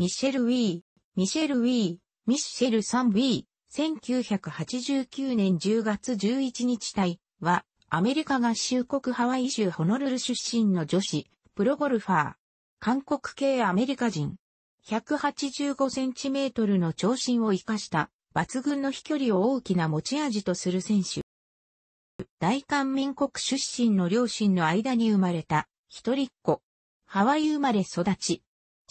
ミシェル・ウィー、ミシェル・ウィー、ミッシェル・サン・ウィー、1989年10月11日隊は、アメリカ合衆国ハワイ州ホノルル出身の女子、プロゴルファー。韓国系アメリカ人。185センチメートルの長身を生かした抜群の飛距離を大きな持ち味とする選手。大韓民国出身の両親の間に生まれた一人っ子。ハワイ生まれ育ち、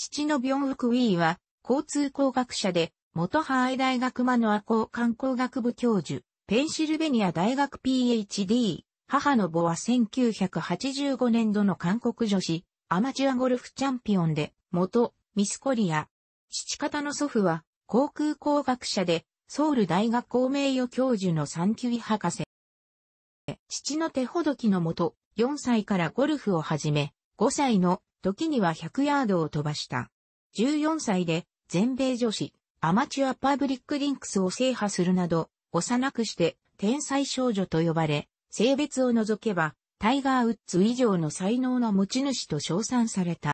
父のビョンウクウィーは、交通工学者で、元ハーイ大学マノア校観光学部教授、ペンシルベニア大学 PhD、母の母は1985年度の韓国女子、アマチュアゴルフチャンピオンで、元、ミスコリア。父方の祖父は、航空工学者で、ソウル大学校名誉教授の産級博士。父の手ほどきのもと、4歳からゴルフを始め、5歳の時には100ヤードを飛ばした。14歳で全米女子、アマチュアパブリックリンクスを制覇するなど、幼くして天才少女と呼ばれ、性別を除けば、タイガー・ウッズ以上の才能の持ち主と称賛された。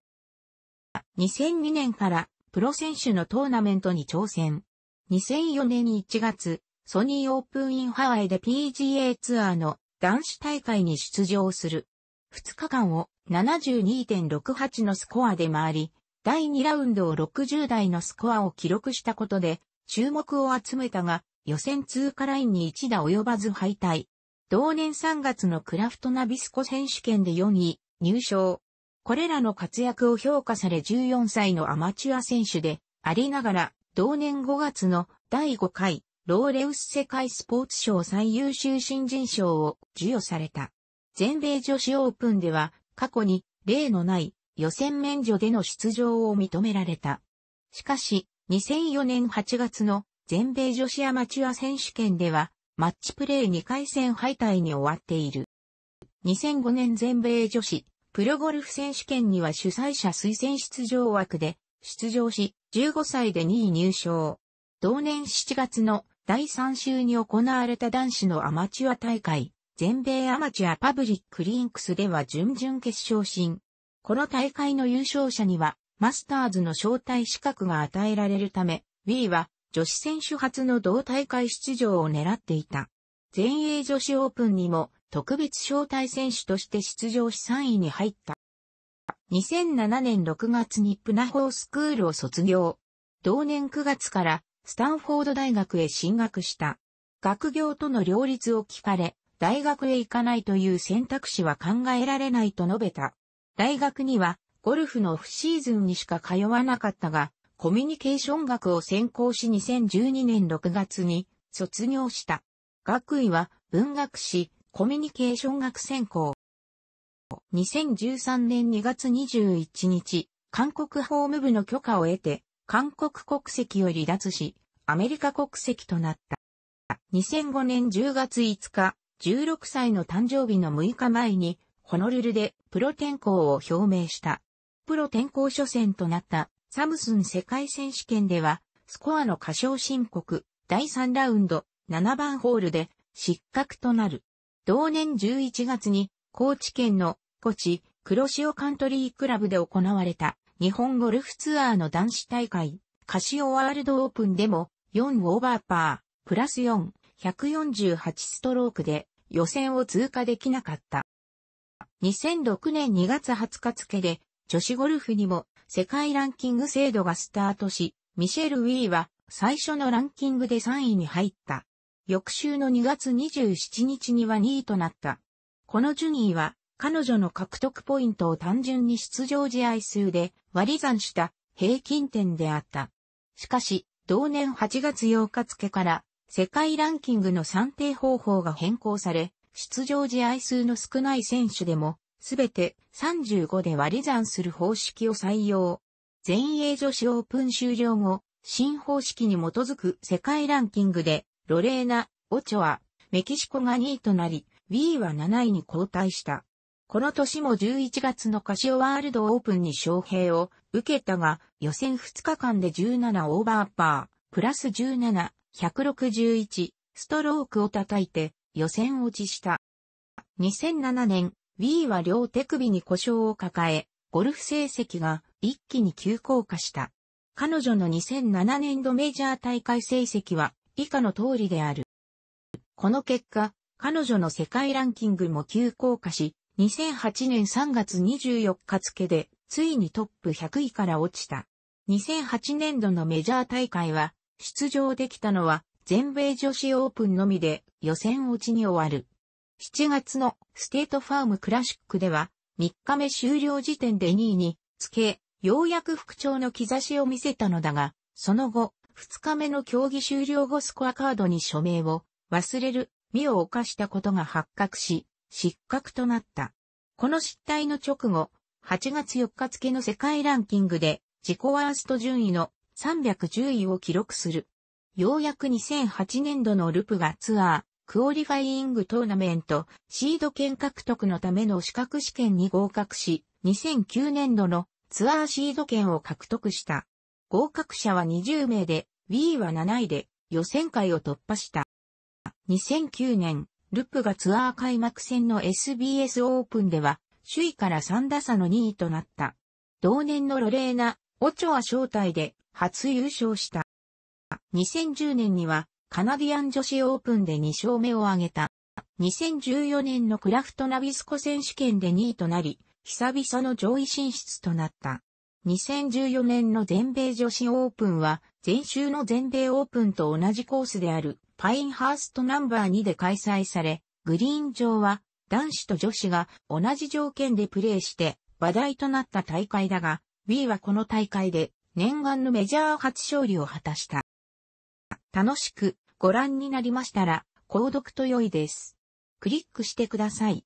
2002年からプロ選手のトーナメントに挑戦。2004年1月、ソニーオープンインハワイで PGA ツアーの男子大会に出場する。2日間を72.68のスコアで回り、第2ラウンドを60台のスコアを記録したことで、注目を集めたが、予選通過ラインに1打及ばず敗退。同年3月のクラフトナビスコ選手権で4位、入賞。これらの活躍を評価され14歳のアマチュア選手でありながら、同年5月の第5回ローレウス世界スポーツ賞最優秀新人賞を授与された。全米女子オープンでは過去に例のない予選免除での出場を認められた。しかし、2004年8月の全米女子アマチュア選手権では、マッチプレー2回戦敗退に終わっている。2005年全米女子プロゴルフ選手権には主催者推薦出場枠で出場し、15歳で2位入賞。同年7月の第3週に行われた男子のアマチュア大会、全米アマチュアパブリックリンクスでは準々決勝進。この大会の優勝者には、マスターズの招待資格が与えられるため、Wii は女子選手初の同大会出場を狙っていた。全英女子オープンにも特別招待選手として出場し3位に入った。2007年6月にプナホースクールを卒業。同年9月からスタンフォード大学へ進学した。学業との両立を聞かれ、大学へ行かないという選択肢は考えられないと述べた。大学にはゴルフのオフシーズンにしか通わなかったが、コミュニケーション学を専攻し2012年6月に卒業した。学位は文学史コミュニケーション学専攻。2013年2月21日、韓国法務部の許可を得て、韓国国籍を離脱し、アメリカ国籍となった。2005年10月5日、16歳の誕生日の6日前に、ホノルルでプロ転向を表明した。プロ転向初戦となったサムスン世界選手権では、スコアの過小申告、第3ラウンド、7番ホールで失格となる。同年11月に、高知県の、高知、黒潮カントリークラブで行われた、日本ゴルフツアーの男子大会、カシオワールドオープンでも、4オーバーパー、プラス4、148ストロークで予選を通過できなかった。2006年2月20日付で女子ゴルフにも世界ランキング制度がスタートし、ミシェル・ウィーは最初のランキングで3位に入った。翌週の2月27日には2位となった。この順位は彼女の獲得ポイントを単純に出場試合数で割り算した平均点であった。しかし、同年8月8日付から世界ランキングの算定方法が変更され、出場試合数の少ない選手でも、すべて35で割り算する方式を採用。全英女子オープン終了後、新方式に基づく世界ランキングで、ロレーナ、オチョア、メキシコが2位となり、ーは7位に後退した。この年も11月のカシオワールドオープンに招聘を受けたが、予選2日間で17オーバーパー、プラス17、161ストロークを叩いて予選落ちした。2007年、Wii は両手首に故障を抱え、ゴルフ成績が一気に急降下した。彼女の2007年度メジャー大会成績は以下の通りである。この結果、彼女の世界ランキングも急降下し、2008年3月24日付で、ついにトップ100位から落ちた。2008年度のメジャー大会は、出場できたのは全米女子オープンのみで予選落ちに終わる。7月のステートファームクラシックでは3日目終了時点で2位につけ、ようやく復調の兆しを見せたのだが、その後、2日目の競技終了後スコアカードに署名を忘れる、身を犯したことが発覚し、失格となった。この失態の直後、8月4日付の世界ランキングで自己ワースト順位の310位を記録する。ようやく2008年度のルプがツアー、クオリファイングトーナメント、シード権獲得のための資格試験に合格し、2009年度のツアーシード権を獲得した。合格者は20名で、w ーは7位で予選会を突破した。2009年、ルプがツアー開幕戦の SBS オープンでは、首位から3打差の2位となった。同年のロレーナ、オチョア招待で初優勝した。2010年にはカナディアン女子オープンで2勝目を挙げた。2014年のクラフトナビスコ選手権で2位となり、久々の上位進出となった。2014年の全米女子オープンは、前週の全米オープンと同じコースであるパインハーストナンバー2で開催され、グリーン上は男子と女子が同じ条件でプレーして話題となった大会だが、ーはこの大会で念願のメジャー初勝利を果たした。楽しくご覧になりましたら、購読と良いです。クリックしてください。